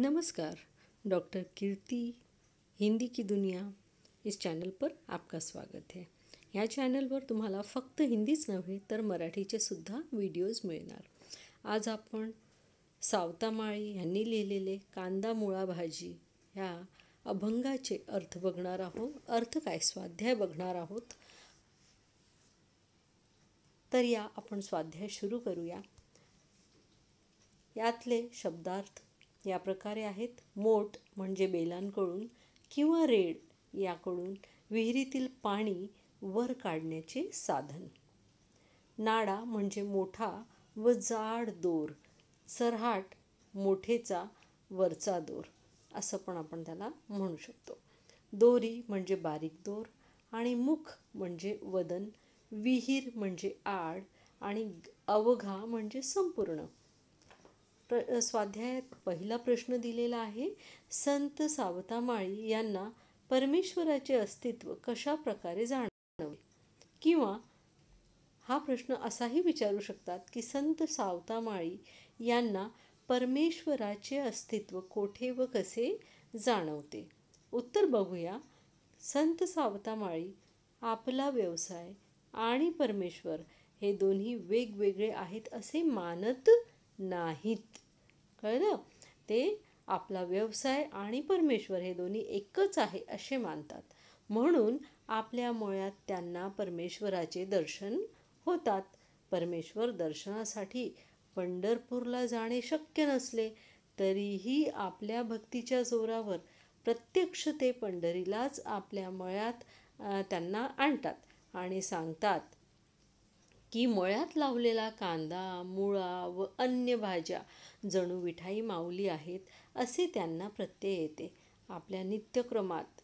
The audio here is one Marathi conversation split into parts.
नमस्कार डॉक्टर कीर्ति हिंदी की दुनिया इस चॅनल पर आपका स्वागत है ह्या चॅनलवर तुम्हाला फक्त हिंदीच नव्हे तर मराठीचे सुद्धा व्हिडिओज मिळणार आज आपण सावतामाळी यांनी लिहिलेले कांदा मुळा भाजी ह्या अभंगाचे अर्थ बघणार आहोत अर्थ काय स्वाध्याय बघणार आहोत तर या आपण स्वाध्याय सुरू करूया यातले शब्दार्थ या प्रकारे आहेत मोट म्हणजे बेलांकडून किंवा रेड याकडून विहिरीतील पाणी वर काढण्याचे साधन नाडा म्हणजे मोठा व जाड दोर सरहाट मोठेचा वरचा दोर असं पण आपण त्याला म्हणू शकतो दोरी म्हणजे बारीक दोर आणि मुख म्हणजे वदन विहीर म्हणजे आड आणि अवघा म्हणजे संपूर्ण प्र स्वाध्यायात पहिला प्रश्न दिलेला आहे संत सावतामाळी यांना परमेश्वराचे अस्तित्व कशा प्रकारे जाणवले किंवा हा प्रश्न असाही विचारू शकतात की संत सावतामाळी यांना परमेश्वराचे अस्तित्व कोठे व कसे जाणवते उत्तर बघूया संत सावतामाळी आपला व्यवसाय आणि परमेश्वर हे दोन्ही वेगवेगळे आहेत असे मानत नाहीत कळलं ते आपला व्यवसाय आणि परमेश्वर हे दोन्ही एकच आहे असे मानतात म्हणून आपल्या मुळ्यात त्यांना परमेश्वराचे दर्शन होतात परमेश्वर दर्शनासाठी पंढरपूरला जाणे शक्य नसले तरीही आपल्या भक्तीच्या जोरावर प्रत्यक्ष ते पंढरीलाच आपल्या मळ्यात त्यांना आणतात आणि सांगतात की मळ्यात लावलेला कांदा मुळा व अन्य भाज्या जणू विठाई माऊली आहेत असे त्यांना प्रत्यय येते आपल्या नित्यक्रमात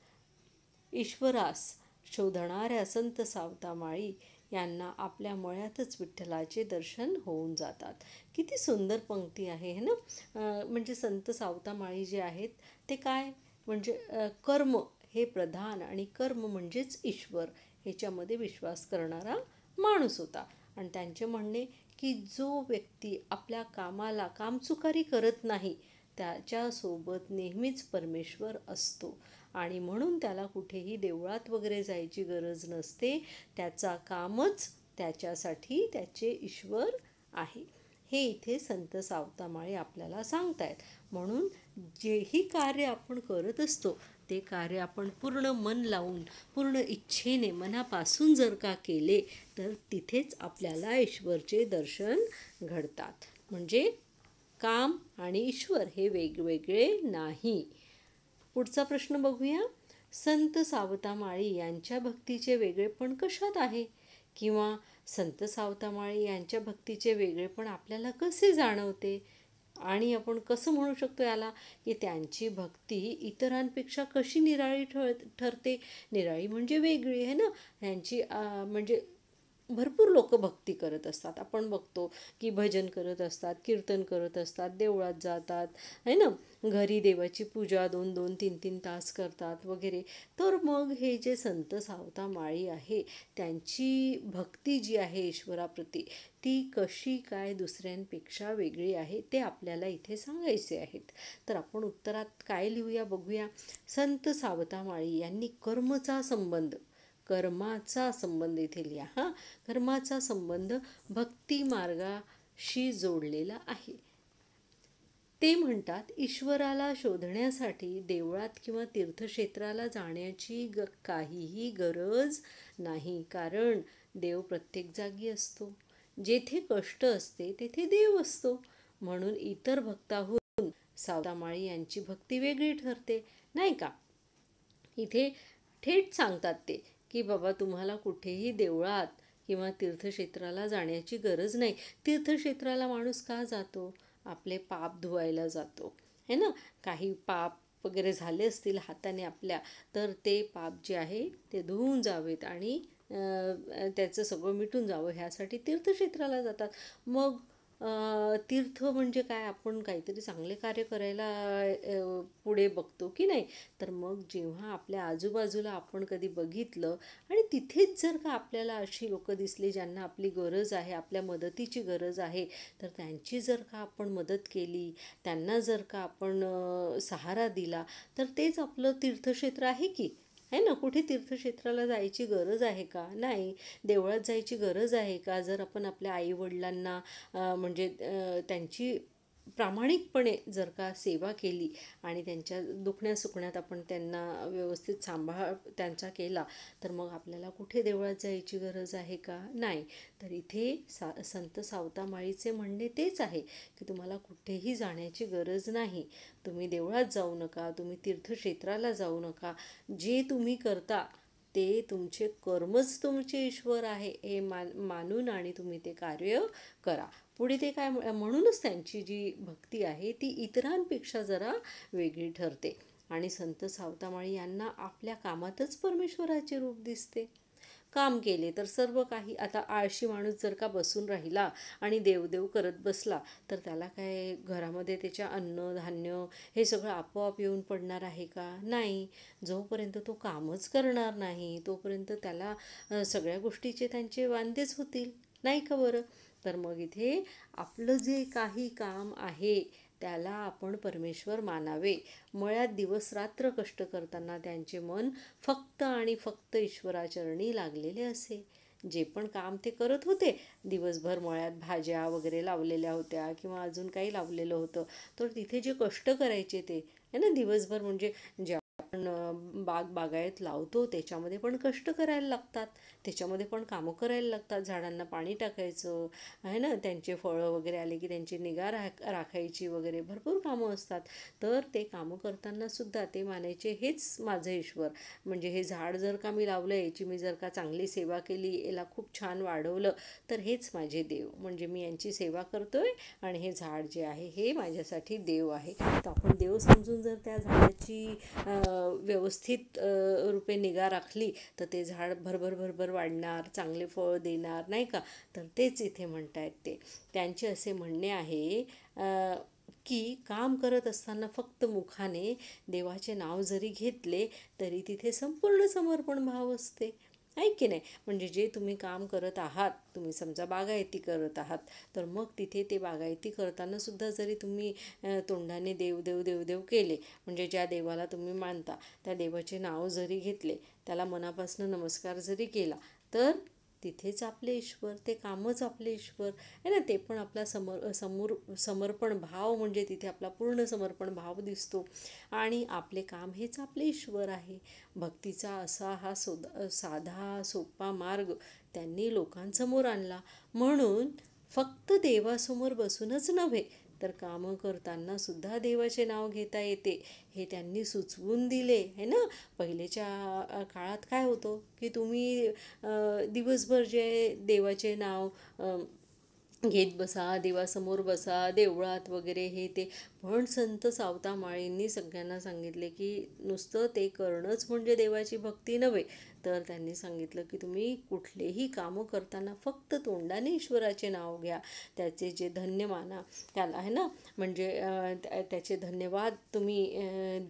ईश्वरास शोधणाऱ्या संत सावतामाळी यांना आपल्या मळ्यातच विठ्ठलाचे दर्शन होऊन जातात किती सुंदर पंक्ती आहे हे ना म्हणजे संत सावतामाळी जे आहेत ते काय म्हणजे कर्म हे प्रधान आणि कर्म म्हणजेच ईश्वर ह्याच्यामध्ये विश्वास करणारा माणूस होता आणि त्यांचे म्हणणे की जो व्यक्ती आपल्या कामाला कामचुकारी करत नाही त्याच्यासोबत नेहमीच परमेश्वर असतो आणि म्हणून त्याला कुठेही देवळात वगैरे जायची गरज नसते त्याचा कामच त्याच्यासाठी त्याचे ईश्वर आहे हे इथे संत सावतामाळे आपल्याला सांगतायत म्हणून जेही कार्य आपण करत असतो ते कार्य आपण पूर्ण मन लावून पूर्ण इच्छेने मनापासून जर का केले तर तिथेच आपल्याला ईश्वरचे दर्शन घडतात म्हणजे काम आणि ईश्वर हे वेगवेगळे नाही पुढचा प्रश्न बघूया संत सावतामाळी यांच्या भक्तीचे वेगळेपण कशात आहे किंवा संत सावतामाळे यांच्या भक्तीचे वेगळेपण आपल्याला कसे जाणवते आणि आपण कसं म्हणू शकतो याला की त्यांची भक्ती इतरांपेक्षा कशी निराळी ठर ठरते निराळी म्हणजे वेगळी आहे ना त्यांची म्हणजे भरपूर लोक भक्ती करत असतात आपण बघतो की भजन करत असतात कीर्तन करत असतात देवळात जातात आहे ना घरी देवाची पूजा दोन दोन तीन तीन तास करतात वगैरे तर मग हे जे संत सावता माळी आहे त्यांची भक्ती जी आहे ईश्वराप्रती ती कशी काय दुसऱ्यांपेक्षा वेगळी आहे ते आपल्याला इथे सांगायचे आहेत तर आपण उत्तरात काय लिहूया बघूया संत सावता माळी यांनी कर्मचा संबंध कर्माचा संबंध इथे लिहा हा कर्माचा संबंध भक्ती मार्गाशी जोडलेला आहे ते म्हणतात ईश्वराला शोधण्यासाठी देवळात किंवा तीर्थक्षेत्राला जाण्याची ग काहीही गरज नाही कारण देव प्रत्येक जागी असतो जेथे कष्ट असते तेथे देव असतो म्हणून इतर भक्ताहून सावदामाळी यांची भक्ती वेगळी ठरते नाही का इथे थेट सांगतात ते की बाबा तुम्हाला कुठेही देवळात किंवा तीर्थक्षेत्राला जाण्याची गरज नाही तीर्थक्षेत्राला माणूस का जातो आपले पाप धुवायला जातो है ना काही पाप वगैरे झाले असतील हाताने आपल्या तर ते पाप जे आहे ते धुवून जावेत आणि त्याचं सगळं मिटून जावं ह्यासाठी तीर्थक्षेत्राला जातात मग तीर्थ म्हणजे काय आपण काहीतरी चांगले कार्य करायला पुढे बघतो की नाही तर मग जेव्हा आपल्या आजूबाजूला आपण कधी बघितलं आणि तिथेच जर का आपल्याला अशी लोकं दिसली ज्यांना आपली गरज आहे आपल्या मदतीची गरज आहे तर त्यांची जर का आपण मदत केली त्यांना जर का आपण सहारा दिला तर तेच आपलं तीर्थक्षेत्र आहे की आहे ना कुठे तीर्थक्षेत्राला जायची गरज आहे का नाही देवळात जायची गरज आहे का जर आपण आपल्या आईवडिलांना म्हणजे त्यांची प्रामाणिकपणे जर का सेवा केली आणि त्यांच्या दुखण्या सुखण्यात आपण त्यांना व्यवस्थित सांभाळ त्यांचा केला तर मग आपल्याला कुठे देवळात जायची गरज आहे का नाही तर इथे सा संत सावतामाळीचे म्हणणे तेच आहे की तुम्हाला कुठेही जाण्याची गरज नाही तुम्ही देवळात जाऊ नका तुम्ही तीर्थक्षेत्राला जाऊ नका जे तुम्ही करता ते तुमचे कर्मच तुमचे ईश्वर आहे हे मान मानून आणि तुम्ही ते कार्य करा पुढे ते काय म्हणूनच त्यांची जी भक्ती आहे ती इतरांपेक्षा जरा वेगळी ठरते आणि संत सावतामाळी यांना आपल्या कामातच परमेश्वराचे रूप दिसते काम केले तर सर्व काही आता आळशी माणूस जर का बसून राहिला आणि देवदेव करत बसला तर त्याला काय घरामध्ये त्याच्या अन्न धान्य हे सगळं आपोआप येऊन पडणार आहे का नाही जोपर्यंत तो कामच करणार नाही तोपर्यंत त्याला सगळ्या गोष्टीचे त्यांचे वांदेच होतील नाही का बरं तर मग इथे आपलं जे काही काम आहे त्याला आपण परमेश्वर मानावे मळ्यात दिवस रात्र कष्ट करताना त्यांचे मन फक्त आणि फक्त ईश्वराचरणी लागलेले असे जे पण काम ते करत होते दिवसभर मळ्यात भाज्या वगैरे लावलेल्या होत्या किंवा अजून काही लावलेलं होतं तर तिथे जे कष्ट करायचे ते है ना दिवसभर म्हणजे ज्या आपण बाग बागायत लावतो त्याच्यामध्ये पण कष्ट करायला लागतात त्याच्यामध्ये पण कामं करायला लागतात झाडांना पाणी टाकायचं आहे ना त्यांचे फळं वगैरे आले की त्यांची निगा राख राखायची वगैरे भरपूर कामं असतात तर ते कामं करतानासुद्धा ते मानायचे हेच माझं ईश्वर म्हणजे हे झाड जर का मी लावलं याची मी जर का चांगली सेवा केली याला खूप छान वाढवलं तर हेच माझे देव म्हणजे मी यांची सेवा करतोय आणि हे झाड जे आहे हे माझ्यासाठी देव आहे तर आपण देव समजून जर त्या झाडाची व्यवस्थित रूपे निगा राखली तर ते झाड भरभर भरभर वाढणार चांगले फळ देणार नाही का तर तेच इथे येत ते त्यांचे असे म्हणणे आहे की काम करत असताना फक्त मुखाने देवाचे नाव जरी घेतले तरी तिथे संपूर्ण समर्पण भाव असते आहे की नाही म्हणजे जे तुम्ही काम करत आहात तुम्ही समजा बागायती करत आहात तर मग तिथे ते बागायती करतानासुद्धा जरी तुम्ही तोंडाने देव देव देव देव केले म्हणजे ज्या देवाला तुम्ही मानता त्या देवाचे नाव जरी घेतले त्याला मनापासून नमस्कार जरी केला तर तिथेच आपले ईश्वर ते कामच आपले ईश्वर आहे ना ते पण आपला समर समोर समर्पण भाव म्हणजे तिथे आपला पूर्ण समर्पण भाव दिसतो आणि आपले काम हेच आपले ईश्वर आहे भक्तीचा असा हा सोदा साधा सोपा मार्ग त्यांनी लोकांसमोर आणला म्हणून फक्त देवासमोर बसूनच नव्हे तर कामं करताना सुद्धा देवाचे नाव घेता येते हे त्यांनी सुचवून दिले है ना पहिलेच्या काळात काय होतं की तुम्ही दिवसभर जे देवाचे नाव घेत बसा देवासमोर बसा देवळात वगैरे हे ते पण संत सावता माळींनी सगळ्यांना सांगितले की नुसतं ते करणंच म्हणजे देवाची भक्ती नव्हे तर त्यांनी सांगितलं की तुम्ही कुठलेही कामं करताना फक्त तोंडाने ईश्वराचे नाव घ्या त्याचे जे धन्य माना त्याला आहे ना म्हणजे त्याचे धन्यवाद तुम्ही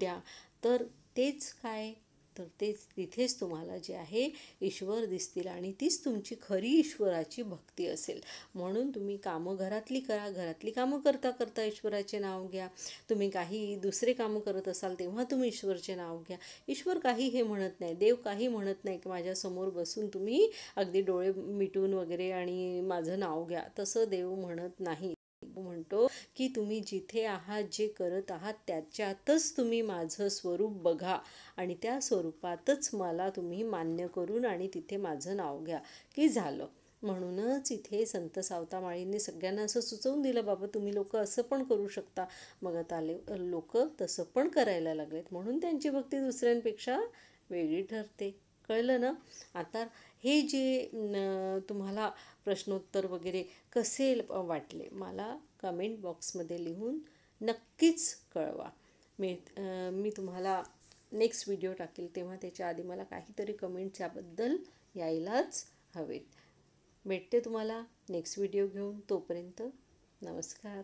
द्या तर तेच काय तर तेच तिथेच तुम्हाला जे आहे ईश्वर दिसतील आणि तीच तुमची खरी ईश्वराची भक्ती असेल म्हणून तुम्ही कामं घरातली करा घरातली कामं करता करता ईश्वराचे नाव घ्या तुम्ही काही दुसरे कामं करत असाल तेव्हा तुम्ही ईश्वरचे नाव घ्या ईश्वर काही हे म्हणत नाही देव काही म्हणत नाही की माझ्यासमोर बसून तुम्ही अगदी डोळे मिटून वगैरे आणि माझं नाव घ्या तसं देव म्हणत नाही म्हणतो की तुम्ही जिथे आहात जे करत आहात त्याच्यातच तुम्ही माझं स्वरूप बघा आणि त्या स्वरूपातच मला तुम्ही मान्य करून आणि तिथे माझं नाव घ्या की झालं म्हणूनच इथे संत सावतामाळींनी सगळ्यांना असं सुचवून दिलं बाबा तुम्ही लोक असं पण करू शकता मग आता लोक तसं पण करायला लागलेत म्हणून त्यांची भक्ती दुसऱ्यांपेक्षा वेगळी ठरते कळलं ना आता हे जे तुम्हाला प्रश्नोत्तर वगैरे कसे वाटले मला कमेंट बॉक्समध्ये लिहून नक्कीच कळवा मी मी तुम्हाला नेक्स्ट व्हिडिओ टाकेल तेव्हा त्याच्या आधी मला काहीतरी कमेंट्स याबद्दल यायलाच हवेत भेटते तुम्हाला नेक्स्ट व्हिडिओ घेऊन तोपर्यंत नमस्कार